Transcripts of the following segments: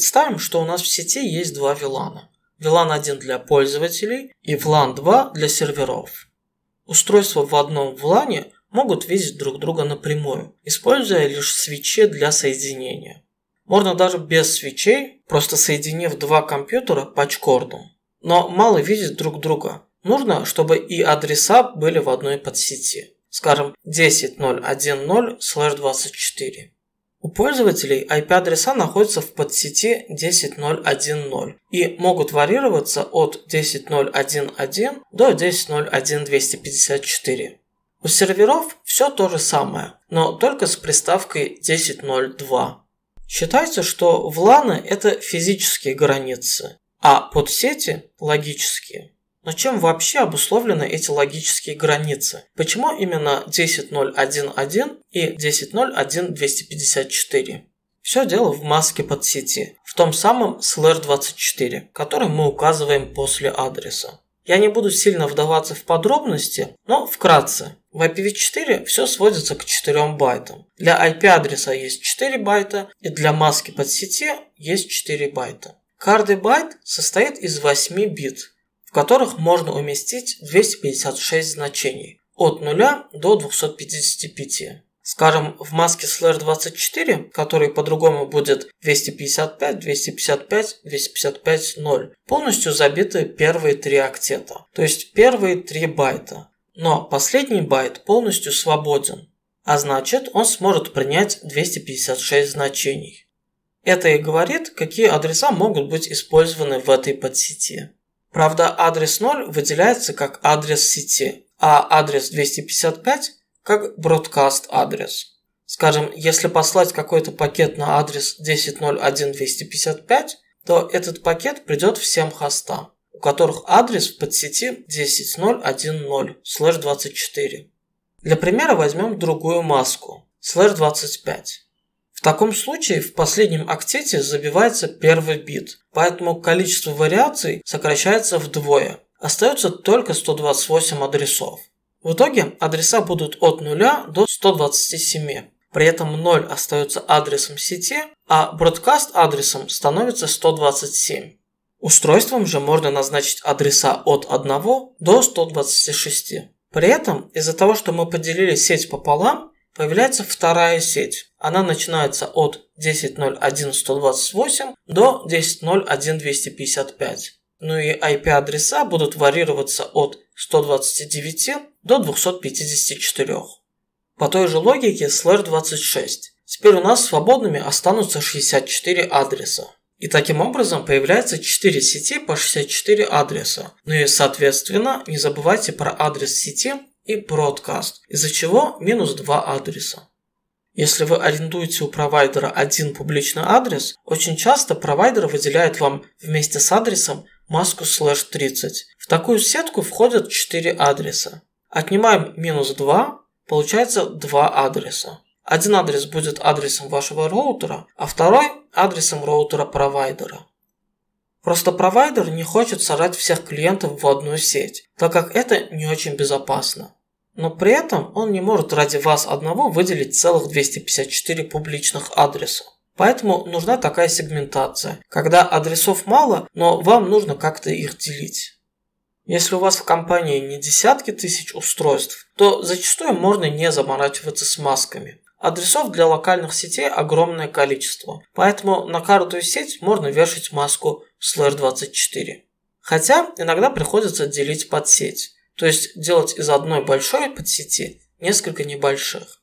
Представим, что у нас в сети есть два вилана. Вилан 1 для пользователей и VLAN 2 для серверов. Устройства в одном VLAN могут видеть друг друга напрямую, используя лишь свечи для соединения. Можно даже без свечей, просто соединив два компьютера пачкордом. Но мало видеть друг друга. Нужно, чтобы и адреса были в одной подсети. Скажем, 10.0.1.0/24. У пользователей IP-адреса находятся в подсети 10.0.1.0 и могут варьироваться от 10.0.1.1 до 10.0.1.254. У серверов все то же самое, но только с приставкой 10.0.2. Считается, что вланы – это физические границы, а подсети – логические. Но чем вообще обусловлены эти логические границы? Почему именно 10.0.1.1 и 10.0.1.254? Все дело в маске подсети, в том самом slr24, который мы указываем после адреса. Я не буду сильно вдаваться в подробности, но вкратце. В IPv4 все сводится к 4 байтам. Для IP-адреса есть 4 байта, и для маски подсети есть 4 байта. Каждый байт состоит из 8 бит, в которых можно уместить 256 значений от 0 до 255. Скажем, в маске слэр 24, который по-другому будет 255, 255, 255, 0, полностью забиты первые три октета, то есть первые три байта. Но последний байт полностью свободен, а значит он сможет принять 256 значений. Это и говорит, какие адреса могут быть использованы в этой подсети. Правда, адрес 0 выделяется как адрес сети, а адрес 255 как broadcast адрес. Скажем, если послать какой-то пакет на адрес 10.0.1.255, то этот пакет придет всем хостам, у которых адрес в подсети 10.0.1.0/24. Для примера возьмем другую маску, слэш 25. В таком случае в последнем октете забивается первый бит, поэтому количество вариаций сокращается вдвое. Остается только 128 адресов. В итоге адреса будут от 0 до 127. При этом 0 остается адресом сети, а бродкаст адресом становится 127. Устройством же можно назначить адреса от 1 до 126. При этом из-за того, что мы поделили сеть пополам, Появляется вторая сеть. Она начинается от 10.0.1.128 до 10.0.1.255. Ну и IP-адреса будут варьироваться от 129 до 254. По той же логике слэр 26. Теперь у нас свободными останутся 64 адреса. И таким образом появляется 4 сети по 64 адреса. Ну и соответственно не забывайте про адрес сети, и Broadcast, из-за чего минус два адреса. Если вы арендуете у провайдера один публичный адрес, очень часто провайдер выделяет вам вместе с адресом маску слэш 30. В такую сетку входят 4 адреса. Отнимаем минус 2, получается 2 адреса. Один адрес будет адресом вашего роутера, а второй адресом роутера провайдера. Просто провайдер не хочет сажать всех клиентов в одну сеть, так как это не очень безопасно но при этом он не может ради вас одного выделить целых 254 публичных адреса. Поэтому нужна такая сегментация, когда адресов мало, но вам нужно как-то их делить. Если у вас в компании не десятки тысяч устройств, то зачастую можно не заморачиваться с масками. Адресов для локальных сетей огромное количество, поэтому на каждую сеть можно вешать маску слэш 24. Хотя иногда приходится делить под сеть. То есть делать из одной большой подсети несколько небольших.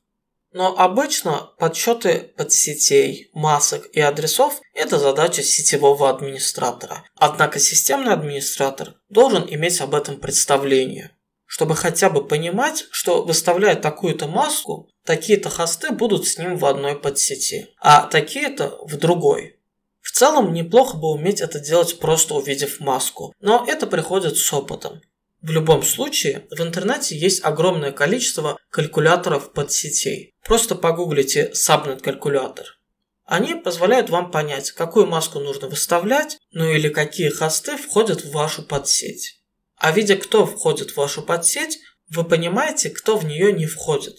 Но обычно подсчеты подсетей, масок и адресов – это задача сетевого администратора. Однако системный администратор должен иметь об этом представление, чтобы хотя бы понимать, что выставляя такую-то маску, такие-то хосты будут с ним в одной подсети, а такие-то в другой. В целом, неплохо бы уметь это делать просто увидев маску, но это приходит с опытом. В любом случае, в интернете есть огромное количество калькуляторов подсетей. Просто погуглите Subnet калькулятор. Они позволяют вам понять, какую маску нужно выставлять, ну или какие хосты входят в вашу подсеть. А видя, кто входит в вашу подсеть, вы понимаете, кто в нее не входит.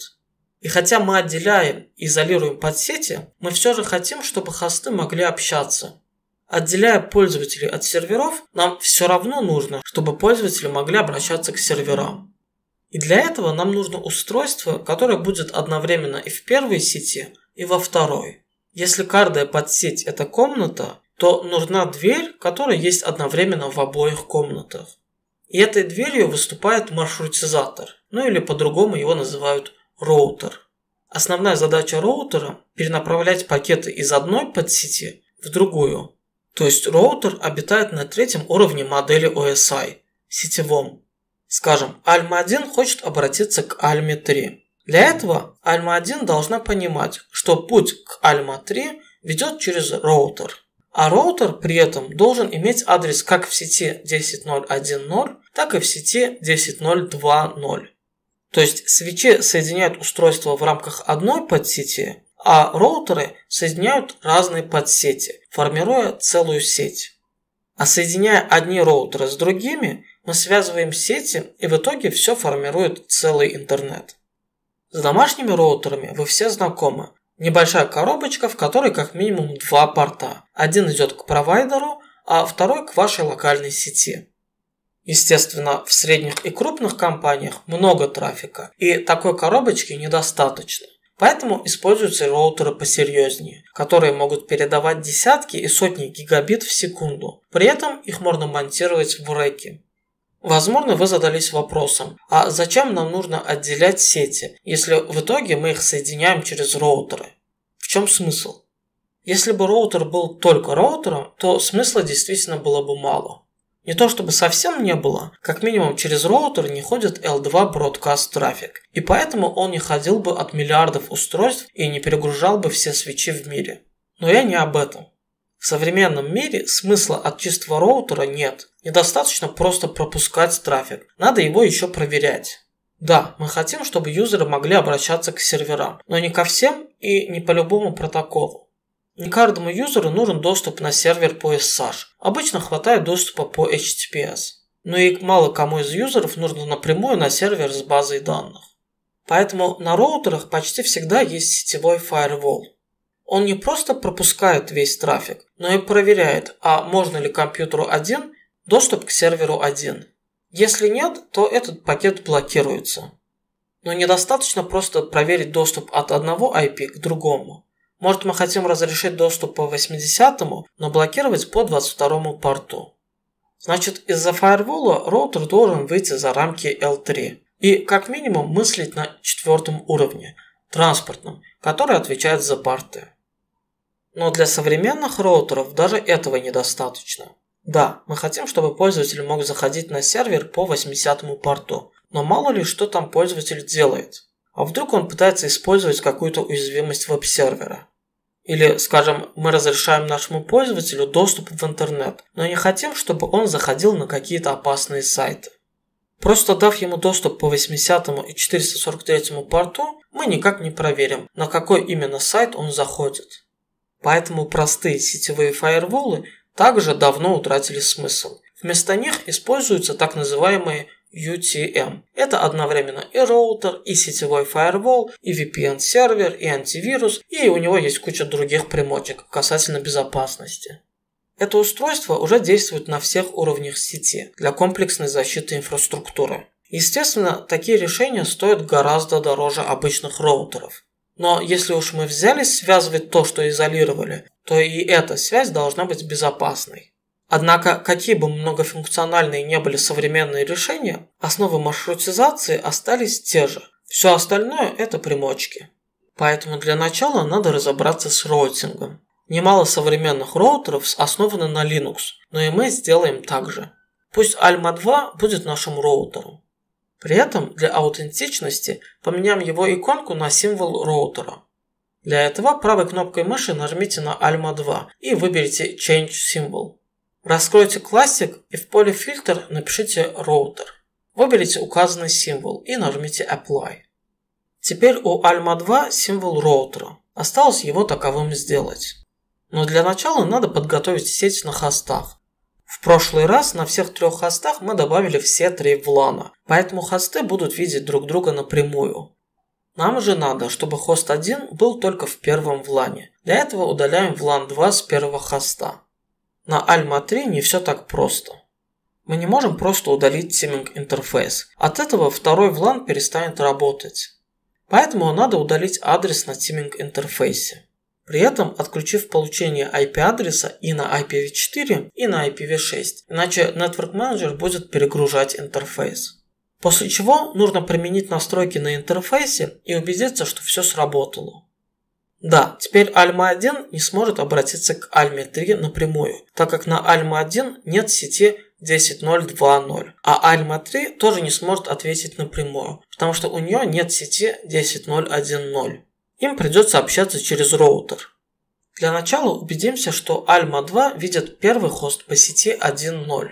И хотя мы отделяем и изолируем подсети, мы все же хотим, чтобы хосты могли общаться. Отделяя пользователей от серверов, нам все равно нужно, чтобы пользователи могли обращаться к серверам. И для этого нам нужно устройство, которое будет одновременно и в первой сети, и во второй. Если каждая подсеть – это комната, то нужна дверь, которая есть одновременно в обоих комнатах. И этой дверью выступает маршрутизатор, ну или по-другому его называют роутер. Основная задача роутера – перенаправлять пакеты из одной подсети в другую то есть роутер обитает на третьем уровне модели OSI, сетевом. Скажем, альма 1 хочет обратиться к альме 3 Для этого альма 1 должна понимать, что путь к Alma-3 ведет через роутер. А роутер при этом должен иметь адрес как в сети 10.0.1.0, так и в сети 10.0.2.0. То есть свечи соединяют устройства в рамках одной подсети а роутеры соединяют разные подсети, формируя целую сеть. А соединяя одни роутеры с другими, мы связываем сети и в итоге все формирует целый интернет. С домашними роутерами вы все знакомы. Небольшая коробочка, в которой как минимум два порта. Один идет к провайдеру, а второй к вашей локальной сети. Естественно, в средних и крупных компаниях много трафика, и такой коробочки недостаточно. Поэтому используются роутеры посерьезнее, которые могут передавать десятки и сотни гигабит в секунду. При этом их можно монтировать в реки. Возможно, вы задались вопросом, а зачем нам нужно отделять сети, если в итоге мы их соединяем через роутеры? В чем смысл? Если бы роутер был только роутером, то смысла действительно было бы мало. Не то чтобы совсем не было, как минимум через роутер не ходит L2 Broadcast трафик, и поэтому он не ходил бы от миллиардов устройств и не перегружал бы все свечи в мире. Но я не об этом. В современном мире смысла от чистого роутера нет. Недостаточно просто пропускать трафик, надо его еще проверять. Да, мы хотим, чтобы юзеры могли обращаться к серверам, но не ко всем и не по любому протоколу. Не каждому юзеру нужен доступ на сервер по SSH. Обычно хватает доступа по HTTPS. Но и мало кому из юзеров нужно напрямую на сервер с базой данных. Поэтому на роутерах почти всегда есть сетевой firewall. Он не просто пропускает весь трафик, но и проверяет, а можно ли компьютеру один доступ к серверу один. Если нет, то этот пакет блокируется. Но недостаточно просто проверить доступ от одного IP к другому. Может, мы хотим разрешить доступ по 80-му, но блокировать по 22-му порту. Значит, из-за фаервола роутер должен выйти за рамки L3 и, как минимум, мыслить на четвертом уровне, транспортном, который отвечает за порты. Но для современных роутеров даже этого недостаточно. Да, мы хотим, чтобы пользователь мог заходить на сервер по 80-му порту, но мало ли что там пользователь делает – а вдруг он пытается использовать какую-то уязвимость веб-сервера? Или, скажем, мы разрешаем нашему пользователю доступ в интернет, но не хотим, чтобы он заходил на какие-то опасные сайты. Просто дав ему доступ по 80 и 443 порту, мы никак не проверим, на какой именно сайт он заходит. Поэтому простые сетевые фаерволы также давно утратили смысл. Вместо них используются так называемые UTM. Эм. Это одновременно и роутер, и сетевой фаервол, и VPN-сервер, и антивирус, и у него есть куча других примочек касательно безопасности. Это устройство уже действует на всех уровнях сети для комплексной защиты инфраструктуры. Естественно, такие решения стоят гораздо дороже обычных роутеров. Но если уж мы взялись связывать то, что изолировали, то и эта связь должна быть безопасной. Однако, какие бы многофункциональные не были современные решения, основы маршрутизации остались те же. Все остальное – это примочки. Поэтому для начала надо разобраться с роутингом. Немало современных роутеров основаны на Linux, но и мы сделаем так же. Пусть Alma 2 будет нашим роутером. При этом для аутентичности поменяем его иконку на символ роутера. Для этого правой кнопкой мыши нажмите на Alma 2 и выберите Change Symbol. Раскройте классик и в поле «Фильтр» напишите «Роутер». Выберите указанный символ и нажмите «Apply». Теперь у Alma2 символ роутера. Осталось его таковым сделать. Но для начала надо подготовить сеть на хостах. В прошлый раз на всех трех хостах мы добавили все три влана, поэтому хосты будут видеть друг друга напрямую. Нам же надо, чтобы хост 1 был только в первом влане. Для этого удаляем влан 2 с первого хоста. На Alma 3 не все так просто. Мы не можем просто удалить тиминг интерфейс. От этого второй VLAN перестанет работать. Поэтому надо удалить адрес на тиминг интерфейсе. При этом отключив получение IP-адреса и на IPv4, и на IPv6, иначе Network Manager будет перегружать интерфейс. После чего нужно применить настройки на интерфейсе и убедиться, что все сработало. Да, теперь Альма-1 не сможет обратиться к Альме-3 напрямую, так как на Альма-1 нет сети 10.0.2.0, а Альма-3 тоже не сможет ответить напрямую, потому что у нее нет сети 10.0.1.0. Им придется общаться через роутер. Для начала убедимся, что Альма-2 видит первый хост по сети 1.0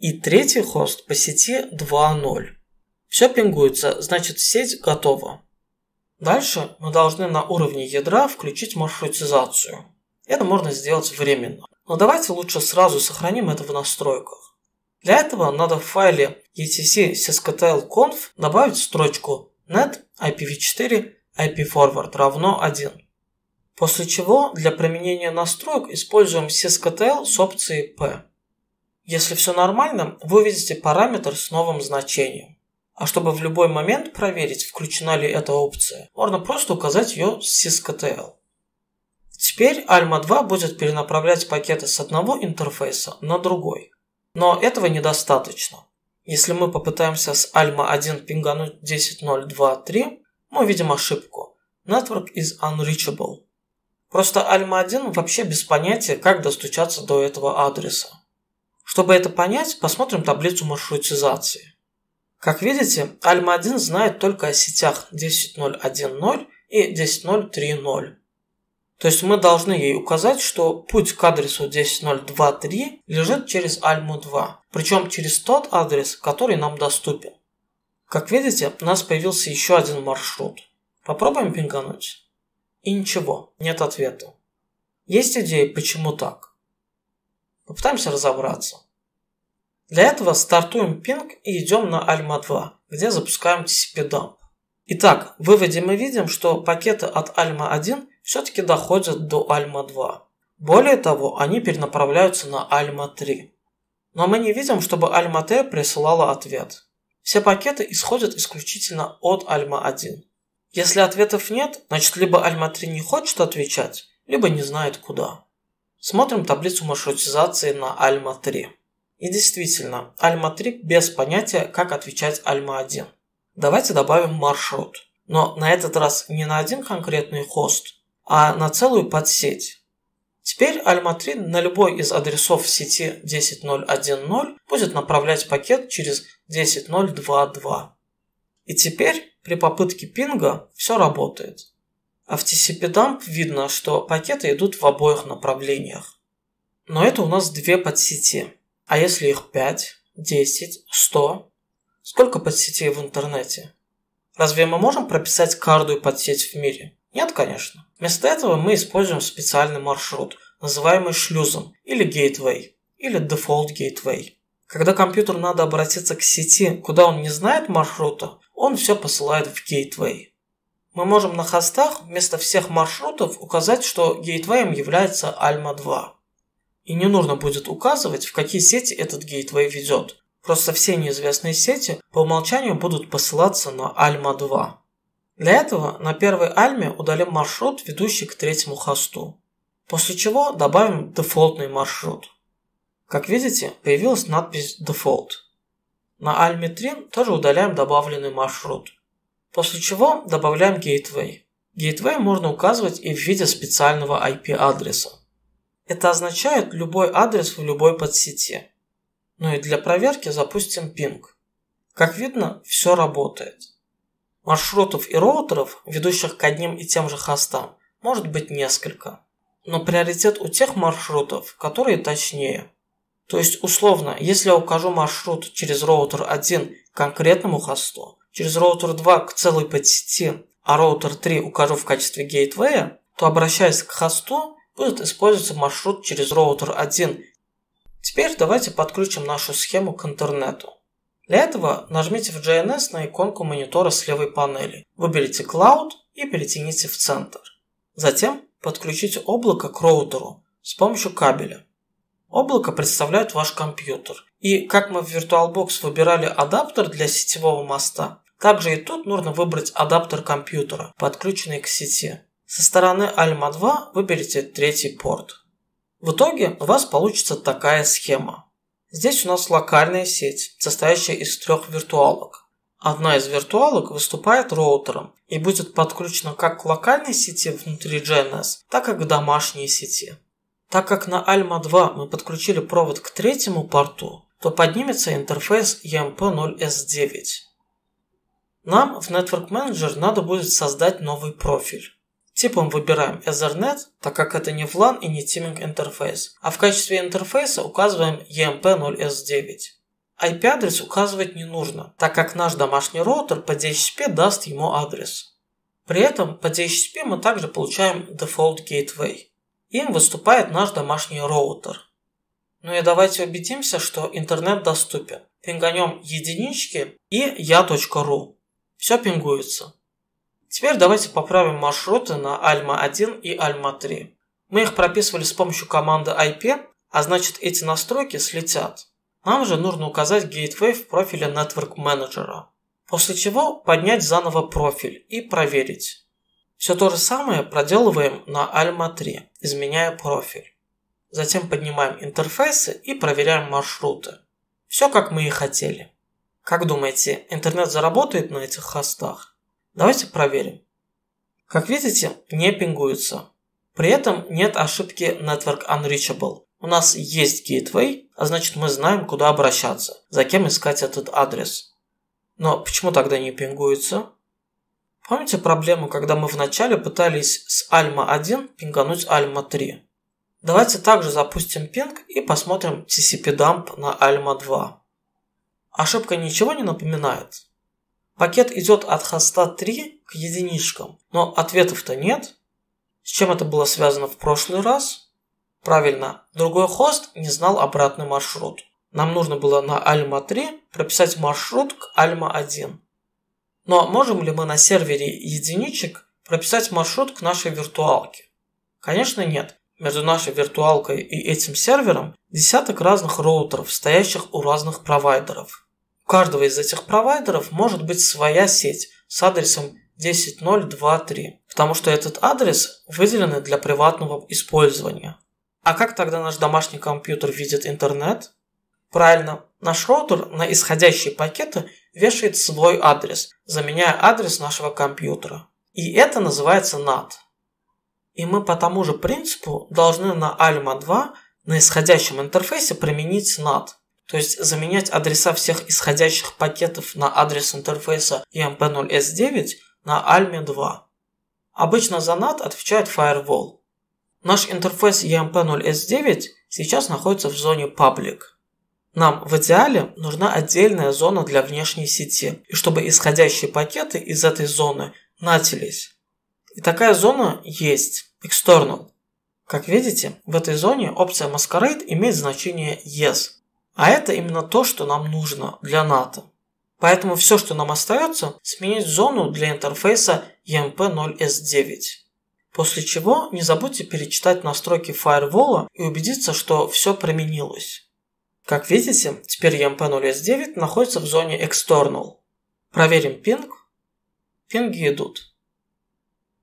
и третий хост по сети 2.0. Все пингуется, значит сеть готова. Дальше мы должны на уровне ядра включить маршрутизацию. Это можно сделать временно. Но давайте лучше сразу сохраним это в настройках. Для этого надо в файле etc sysctl.conf добавить строчку net ipv4 ipforward равно 1. После чего для применения настроек используем sysctl с опцией p. Если все нормально, вы увидите параметр с новым значением. А чтобы в любой момент проверить, включена ли эта опция, можно просто указать ее с SysCTL. Теперь Alma 2 будет перенаправлять пакеты с одного интерфейса на другой. Но этого недостаточно. Если мы попытаемся с Alma 1 пингануть 10.0.2.3, мы видим ошибку. Network is unreachable. Просто Alma 1 вообще без понятия, как достучаться до этого адреса. Чтобы это понять, посмотрим таблицу маршрутизации. Как видите, Альма-1 знает только о сетях 10.0.1.0 и 10.0.3.0. То есть мы должны ей указать, что путь к адресу 10.0.2.3 лежит через Альму-2, причем через тот адрес, который нам доступен. Как видите, у нас появился еще один маршрут. Попробуем пингануть. И ничего, нет ответа. Есть идеи, почему так? Попытаемся разобраться. Для этого стартуем пинг и идем на Alma2, где запускаем TCP-дамп. Итак, в выводе мы видим, что пакеты от Alma1 все-таки доходят до Alma2. Более того, они перенаправляются на Alma3. Но мы не видим, чтобы Alma-T присылала ответ. Все пакеты исходят исключительно от Alma1. Если ответов нет, значит либо Alma3 не хочет отвечать, либо не знает куда. Смотрим таблицу маршрутизации на Alma3. И действительно, альма-3 без понятия, как отвечать альма-1. Давайте добавим маршрут. Но на этот раз не на один конкретный хост, а на целую подсеть. Теперь Alma3 на любой из адресов сети 10.0.1.0 будет направлять пакет через 10.0.2.2. И теперь при попытке пинга все работает. А в TCP-дамп видно, что пакеты идут в обоих направлениях. Но это у нас две подсети – а если их 5, 10, 100? Сколько подсетей в интернете? Разве мы можем прописать каждую подсеть в мире? Нет, конечно. Вместо этого мы используем специальный маршрут, называемый шлюзом или гейтвей, или дефолт гейтвей. Когда компьютер надо обратиться к сети, куда он не знает маршрута, он все посылает в гейтвей. Мы можем на хостах вместо всех маршрутов указать, что гейтвеем является Alma 2. И не нужно будет указывать, в какие сети этот гейтвей ведет. Просто все неизвестные сети по умолчанию будут посылаться на Альма-2. Для этого на первой Альме удалим маршрут, ведущий к третьему хосту. После чего добавим дефолтный маршрут. Как видите, появилась надпись «Дефолт». На Альме 3 тоже удаляем добавленный маршрут. После чего добавляем Gateway. Gateway можно указывать и в виде специального IP-адреса. Это означает любой адрес в любой подсети. Ну и для проверки запустим пинг. Как видно, все работает. Маршрутов и роутеров, ведущих к одним и тем же хостам, может быть несколько. Но приоритет у тех маршрутов, которые точнее. То есть, условно, если я укажу маршрут через роутер 1 к конкретному хосту, через роутер 2 к целой подсети, а роутер 3 укажу в качестве гейтвея, то обращаясь к хосту, будет использоваться маршрут через роутер 1. Теперь давайте подключим нашу схему к интернету. Для этого нажмите в GNS на иконку монитора с левой панели, выберите Cloud и перетяните в центр. Затем подключите облако к роутеру с помощью кабеля. Облако представляет ваш компьютер. И как мы в VirtualBox выбирали адаптер для сетевого моста, также и тут нужно выбрать адаптер компьютера, подключенный к сети. Со стороны Alma 2 выберите третий порт. В итоге у вас получится такая схема. Здесь у нас локальная сеть, состоящая из трех виртуалок. Одна из виртуалок выступает роутером и будет подключена как к локальной сети внутри GNS, так и к домашней сети. Так как на Alma 2 мы подключили провод к третьему порту, то поднимется интерфейс EMP0S9. Нам в Network Manager надо будет создать новый профиль. Типом выбираем Ethernet, так как это не VLAN и не Teaming интерфейс, а в качестве интерфейса указываем EMP0S9. IP-адрес указывать не нужно, так как наш домашний роутер по DHCP даст ему адрес. При этом по DHCP мы также получаем Default Gateway. Им выступает наш домашний роутер. Ну и давайте убедимся, что интернет доступен. Пинганем единички и я.ру. Все пингуется. Теперь давайте поправим маршруты на Alma 1 и Alma 3 Мы их прописывали с помощью команды IP, а значит эти настройки слетят. Нам же нужно указать Gateway в профиле Network Manager, после чего поднять заново профиль и проверить. Все то же самое проделываем на Alma3, изменяя профиль. Затем поднимаем интерфейсы и проверяем маршруты. Все как мы и хотели. Как думаете, интернет заработает на этих хостах? Давайте проверим. Как видите, не пингуется. При этом нет ошибки Network Unreachable. У нас есть Gateway, а значит мы знаем, куда обращаться, за кем искать этот адрес. Но почему тогда не пингуется? Помните проблему, когда мы вначале пытались с Alma-1 пингануть Alma-3? Давайте также запустим пинг и посмотрим TCP-дамп на Alma-2. Ошибка ничего не напоминает? Пакет идет от хоста 3 к единичкам, но ответов-то нет. С чем это было связано в прошлый раз? Правильно, другой хост не знал обратный маршрут. Нам нужно было на Альма-3 прописать маршрут к Альма-1. Но можем ли мы на сервере единичек прописать маршрут к нашей виртуалке? Конечно нет. Между нашей виртуалкой и этим сервером десяток разных роутеров, стоящих у разных провайдеров. У каждого из этих провайдеров может быть своя сеть с адресом 10.0.2.3, потому что этот адрес выделен для приватного использования. А как тогда наш домашний компьютер видит интернет? Правильно, наш роутер на исходящие пакеты вешает свой адрес, заменяя адрес нашего компьютера. И это называется NAT. И мы по тому же принципу должны на ALMA 2 на исходящем интерфейсе применить NAT – то есть заменять адреса всех исходящих пакетов на адрес интерфейса EMP0S9 на ALME2. Обычно за NAT отвечает Firewall. Наш интерфейс EMP0S9 сейчас находится в зоне Public. Нам в идеале нужна отдельная зона для внешней сети, и чтобы исходящие пакеты из этой зоны натились. И такая зона есть, External. Как видите, в этой зоне опция Masquerade имеет значение Yes – а это именно то, что нам нужно для НАТО. Поэтому все, что нам остается, сменить зону для интерфейса EMP0S9. После чего не забудьте перечитать настройки фаервола и убедиться, что все применилось. Как видите, теперь EMP0S9 находится в зоне External. Проверим пинг. Пинги идут.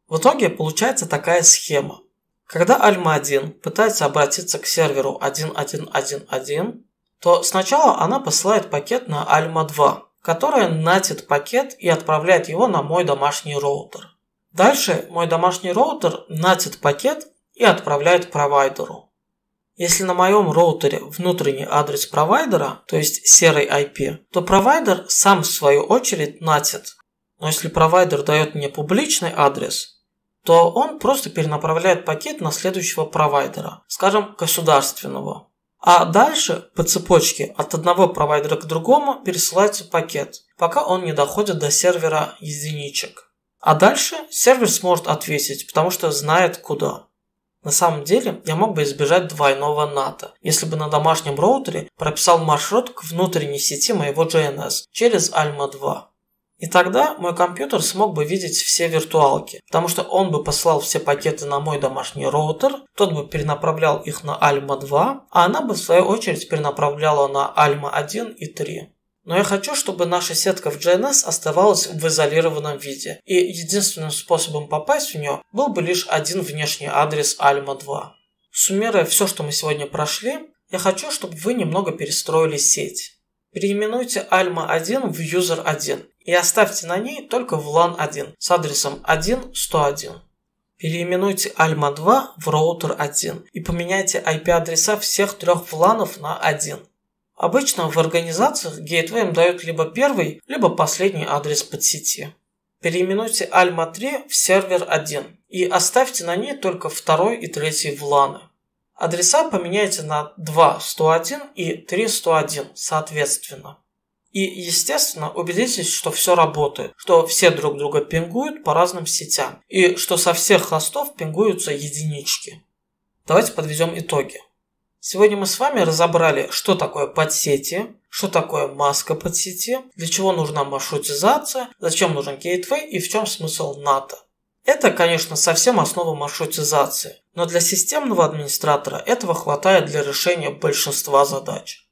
В итоге получается такая схема. Когда Альма-1 пытается обратиться к серверу 1111, то сначала она посылает пакет на Альма-2, которая натит пакет и отправляет его на мой домашний роутер. Дальше мой домашний роутер натит пакет и отправляет провайдеру. Если на моем роутере внутренний адрес провайдера, то есть серый IP, то провайдер сам в свою очередь натит. Но если провайдер дает мне публичный адрес, то он просто перенаправляет пакет на следующего провайдера, скажем, государственного. А дальше по цепочке от одного провайдера к другому пересылается пакет, пока он не доходит до сервера единичек. А дальше сервер сможет ответить, потому что знает куда. На самом деле, я мог бы избежать двойного НАТО, если бы на домашнем роутере прописал маршрут к внутренней сети моего GNS через Alma 2. И тогда мой компьютер смог бы видеть все виртуалки, потому что он бы послал все пакеты на мой домашний роутер, тот бы перенаправлял их на Alma-2, а она бы в свою очередь перенаправляла на Alma-1 и 3. Но я хочу, чтобы наша сетка в GNS оставалась в изолированном виде, и единственным способом попасть в нее был бы лишь один внешний адрес Alma-2. Суммируя все, что мы сегодня прошли, я хочу, чтобы вы немного перестроили сеть. Переименуйте Alma 1 в User 1 и оставьте на ней только VLAN1 с адресом 1.101. Переименуйте Alma2 в роутер 1 и поменяйте IP-адреса всех трех вланов на 1. Обычно в организациях гейтвеем дают либо первый, либо последний адрес подсети. Переименуйте Alma3 в сервер 1 и оставьте на ней только второй и третий вланы. Адреса поменяйте на 2.101 и 3.101 соответственно. И, естественно, убедитесь, что все работает, что все друг друга пингуют по разным сетям, и что со всех хостов пингуются единички. Давайте подведем итоги. Сегодня мы с вами разобрали, что такое подсети, что такое маска подсети, для чего нужна маршрутизация, зачем нужен гейтвей и в чем смысл НАТО. Это, конечно, совсем основа маршрутизации, но для системного администратора этого хватает для решения большинства задач.